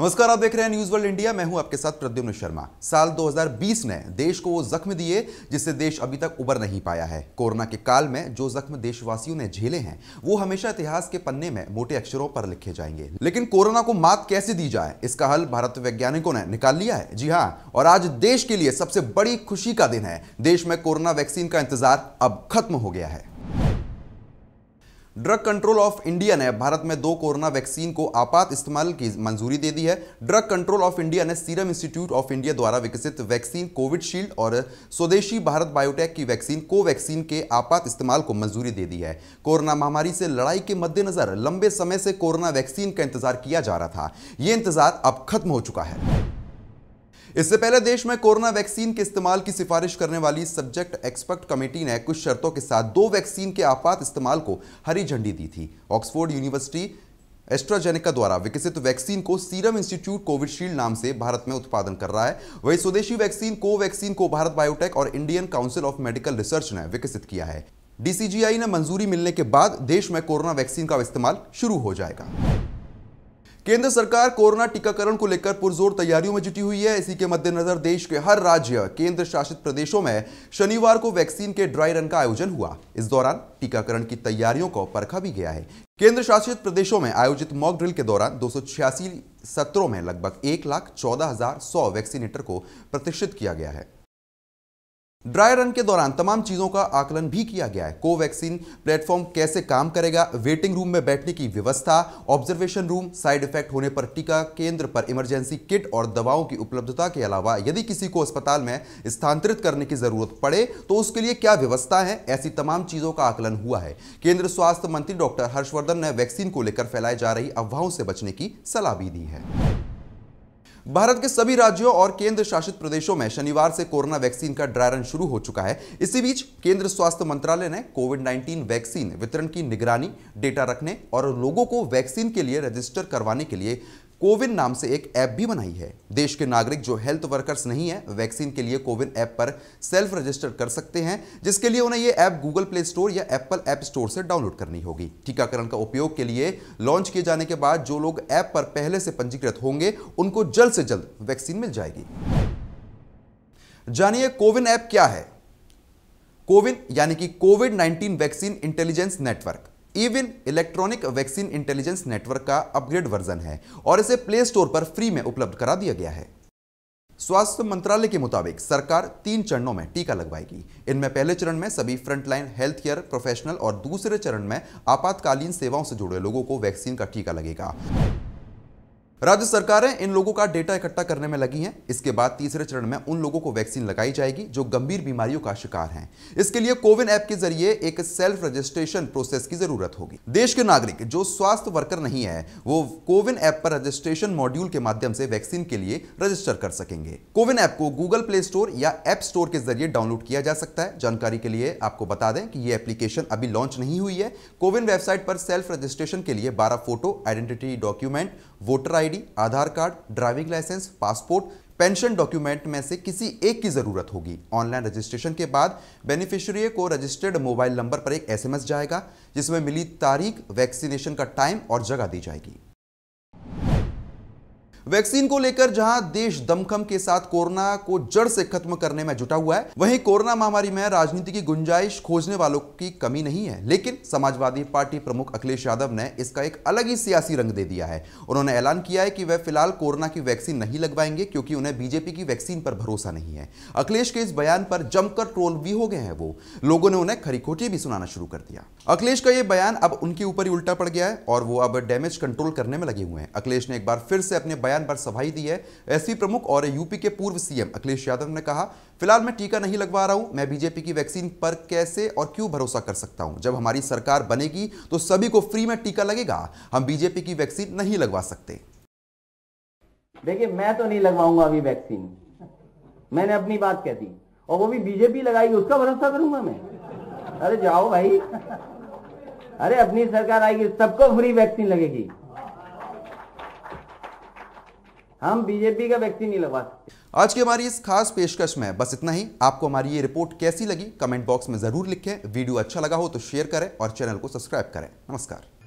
नमस्कार आप देख रहे हैं न्यूज वर्ल्ड इंडिया मैं हूं आपके साथ प्रद्युम्न शर्मा साल 2020 ने देश को वो जख्म दिए जिससे देश अभी तक उबर नहीं पाया है कोरोना के काल में जो जख्म देशवासियों ने झेले हैं वो हमेशा इतिहास के पन्ने में मोटे अक्षरों पर लिखे जाएंगे लेकिन कोरोना को मात कैसे दी जाए इसका हल भारत वैज्ञानिकों ने निकाल लिया है जी हाँ और आज देश के लिए सबसे बड़ी खुशी का दिन है देश में कोरोना वैक्सीन का इंतजार अब खत्म हो गया है ड्रग कंट्रोल ऑफ इंडिया ने भारत में दो कोरोना वैक्सीन को आपात इस्तेमाल की मंजूरी दे दी है ड्रग कंट्रोल ऑफ इंडिया ने सीरम इंस्टीट्यूट ऑफ इंडिया द्वारा विकसित वैक्सीन कोविडशील्ड और स्वदेशी भारत बायोटेक की वैक्सीन कोवैक्सीन के आपात इस्तेमाल को मंजूरी दे दी है कोरोना महामारी से लड़ाई के मद्देनजर लंबे समय से कोरोना वैक्सीन का इंतजार किया जा रहा था यह इंतजार अब खत्म हो चुका है इससे पहले देश में कोरोना वैक्सीन के इस्तेमाल की सिफारिश करने वाली सब्जेक्ट एक्सपर्ट कमेटी ने कुछ शर्तों के साथ दो वैक्सीन के आपात इस्तेमाल को हरी झंडी दी थी ऑक्सफोर्ड यूनिवर्सिटी एस्ट्राजेनेका द्वारा विकसित वैक्सीन को सीरम इंस्टीट्यूट कोविशील्ड नाम से भारत में उत्पादन कर रहा है वही स्वदेशी वैक्सीन कोवैक्सीन को भारत बायोटेक और Indian Council of Medical Research ने विकसित किया है डीसीजीआई ने मंजूरी मिलने के बाद देश में कोरोना वैक्सीन का इस्तेमाल शुरू हो जाएगा केंद्र सरकार कोरोना टीकाकरण को लेकर पुरजोर तैयारियों में जुटी हुई है इसी के मद्देनजर देश के हर राज्य केंद्र शासित प्रदेशों में शनिवार को वैक्सीन के ड्राई रन का आयोजन हुआ इस दौरान टीकाकरण की तैयारियों को परखा भी गया है केंद्र शासित प्रदेशों में आयोजित मॉक ड्रिल के दौरान दो सत्रों में लगभग एक लाख चौदह हजार सौ वैक्सीनेटर को प्रतिष्ठित किया गया है ड्राई रन के दौरान तमाम चीज़ों का आकलन भी किया गया है कोवैक्सीन प्लेटफॉर्म कैसे काम करेगा वेटिंग रूम में बैठने की व्यवस्था ऑब्जर्वेशन रूम साइड इफेक्ट होने पर टीका केंद्र पर इमरजेंसी किट और दवाओं की उपलब्धता के अलावा यदि किसी को अस्पताल में स्थानांतरित करने की ज़रूरत पड़े तो उसके लिए क्या व्यवस्था है ऐसी तमाम चीज़ों का आकलन हुआ है केंद्र स्वास्थ्य मंत्री डॉक्टर हर्षवर्धन ने वैक्सीन को लेकर फैलाई जा रही अफवाहों से बचने की सलाह भी दी है भारत के सभी राज्यों और केंद्र शासित प्रदेशों में शनिवार से कोरोना वैक्सीन का ड्राई रन शुरू हो चुका है इसी बीच केंद्र स्वास्थ्य मंत्रालय ने कोविड 19 वैक्सीन वितरण की निगरानी डेटा रखने और लोगों को वैक्सीन के लिए रजिस्टर करवाने के लिए कोविन नाम से एक ऐप भी बनाई है देश के नागरिक जो हेल्थ वर्कर्स नहीं है वैक्सीन के लिए कोविन ऐप पर सेल्फ रजिस्टर कर सकते हैं जिसके लिए उन्हें यह ऐप गूगल प्ले स्टोर या एप्पल ऐप स्टोर से डाउनलोड करनी होगी टीकाकरण का उपयोग के लिए लॉन्च किए जाने के बाद जो लोग ऐप पर पहले से पंजीकृत होंगे उनको जल्द से जल्द वैक्सीन मिल जाएगी जानिए कोविन ऐप क्या है कोविन यानी कि covid 19 vaccine intelligence network eVIN electronic vaccine intelligence network का अपग्रेड वर्जन है और इसे प्ले स्टोर पर फ्री में उपलब्ध करा दिया गया है स्वास्थ्य मंत्रालय के मुताबिक सरकार तीन चरणों में टीका लगवाएगी इनमें पहले चरण में सभी फ्रंटलाइन हेल्थ केयर प्रोफेशनल और दूसरे चरण में आपातकालीन सेवाओं से जुड़े लोगों को वैक्सीन का टीका लगेगा राज्य सरकारें इन लोगों का डेटा इकट्ठा करने में लगी हैं इसके बाद तीसरे चरण में उन लोगों को वैक्सीन लगाई जाएगी जो गंभीर बीमारियों का शिकार हैं इसके लिए कोविन ऐप के जरिए एक सेल्फ रजिस्ट्रेशन प्रोसेस की जरूरत होगी देश के नागरिक जो स्वास्थ्य वर्कर नहीं है वो कोविन ऐप पर रजिस्ट्रेशन मॉड्यूल के माध्यम से वैक्सीन के लिए रजिस्टर कर सकेंगे कोविन ऐप को गूगल प्ले स्टोर या एप स्टोर के जरिए डाउनलोड किया जा सकता है जानकारी के लिए आपको बता दें कि ये एप्लीकेशन अभी लॉन्च नहीं हुई है कोविन वेबसाइट पर सेल्फ रजिस्ट्रेशन के लिए बारह photo identity document voter I ID, Aadhaar card driving licence passport pension document में से किसी एक की ज़रूरत होगी ऑनलाइन रजिस्ट्रेशन के बाद बेनिफिशियरी को रजिस्टर्ड मोबाइल नंबर पर एक एसएमएस जाएगा जिसमें मिली तारीख वैक्सीनेशन का टाइम और जगह दी जाएगी वैक्सीन को लेकर जहां देश दमखम के साथ कोरोना को जड़ से खत्म करने में जुटा हुआ है वहीं कोरोना महामारी में राजनीति की गुंजाइश खोजने वालों की कमी नहीं है लेकिन समाजवादी पार्टी प्रमुख अखिलेश यादव ने इसका एक अलग ही सियासी रंग दे दिया है उन्होंने ऐलान किया है कि वह फिलहाल कोरोना की वैक्सीन नहीं लगवाएंगे क्योंकि उन्हें बीजेपी की वैक्सीन पर भरोसा नहीं है अखिलेश के इस बयान पर जमकर ट्रोल भी हो गए हैं वो लोगों ने उन्हें खरी खोटी भी सुनाना शुरू कर दिया अखिलेश का यह बयान अब उनके ऊपर ही उल्टा पड़ गया है और वो अब डैमेज कंट्रोल करने में लगे हुए हैं अखिलेश ने एक बार फिर से अपने बयान बयान पर सफाई दी है एसपी प्रमुख और यूपी के पूर्व सीएम अखिलेश यादव ने कहा फिलहाल मैं टीका नहीं लगवा रहा हूं मैं बीजेपी की वैक्सीन पर कैसे और क्यों भरोसा कर सकता हूं जब हमारी सरकार बनेगी तो सभी को फ्री में टीका लगेगा हम बीजेपी की वैक्सीन नहीं लगवा सकते देखिए मैं तो नहीं लगवाऊंगा अभी वैक्सीन मैंने अपनी बात कह दी और वो भी बीजेपी लगाई उसका भरोसा करूंगा मैं अरे जाओ भाई अरे अपनी सरकार आएगी सबको फ्री वैक्सीन लगेगी हम बीजेपी का व्यक्ति नहीं लगा सकते आज की हमारी इस खास पेशकश में बस इतना ही आपको हमारी ये रिपोर्ट कैसी लगी कमेंट बॉक्स में जरूर लिखें वीडियो अच्छा लगा हो तो शेयर करें और चैनल को सब्सक्राइब करें नमस्कार